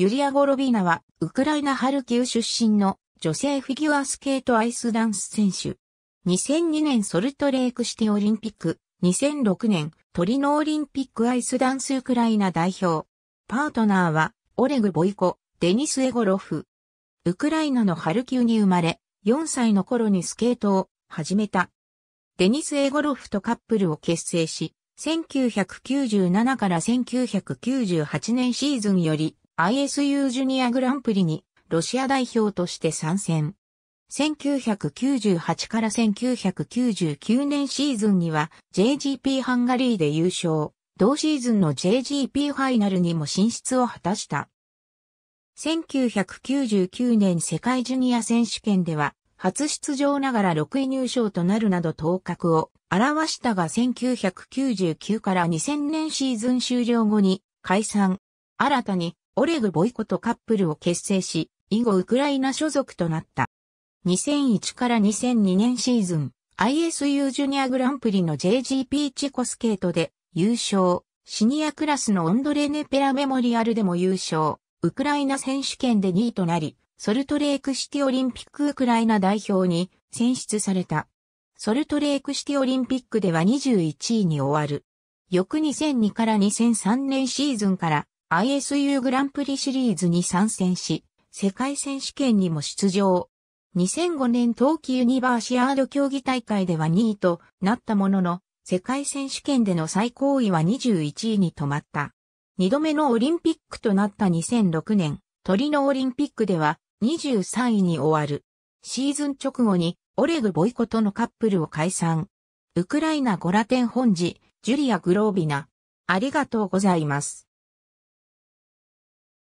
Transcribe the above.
ユリア・ゴロビーナは、ウクライナ・ハルキウ出身の女性フィギュアスケートアイスダンス選手。2002年ソルトレイクシティオリンピック、2006年トリノオリンピックアイスダンスウクライナ代表。パートナーは、オレグ・ボイコ、デニス・エゴロフ。ウクライナのハルキウに生まれ、4歳の頃にスケートを始めた。デニス・エゴロフとカップルを結成し、1997から1998年シーズンより ISU ジュニアグランプリにロシア代表として参戦。1998から1999年シーズンには JGP ハンガリーで優勝、同シーズンの JGP ファイナルにも進出を果たした。1999年世界ジュニア選手権では初出場ながら6位入賞となるなど頭角を表したが1999から2000年シーズン終了後に解散。新たにオレグ・ボイコとカップルを結成し、以後ウクライナ所属となった。2001から2002年シーズン、ISU ジュニアグランプリの JGP チェコスケートで優勝、シニアクラスのオンドレネ・ペラメモリアルでも優勝、ウクライナ選手権で2位となり、ソルトレークシティオリンピックウクライナ代表に選出された。ソルトレークシティオリンピックでは21位に終わる。翌2002から2003年シーズンから ISU グランプリシリーズに参戦し、世界選手権にも出場。2005年冬季ユニバーシアード競技大会では2位となったものの、世界選手権での最高位は21位に止まった。2度目のオリンピックとなった2006年、トリノオリンピックでは23位に終わる。シーズン直後にオレグ・ボイコとのカップルを解散。ウクライナゴラテン本寺、ジュリア・グロービナ。ありがとうございます。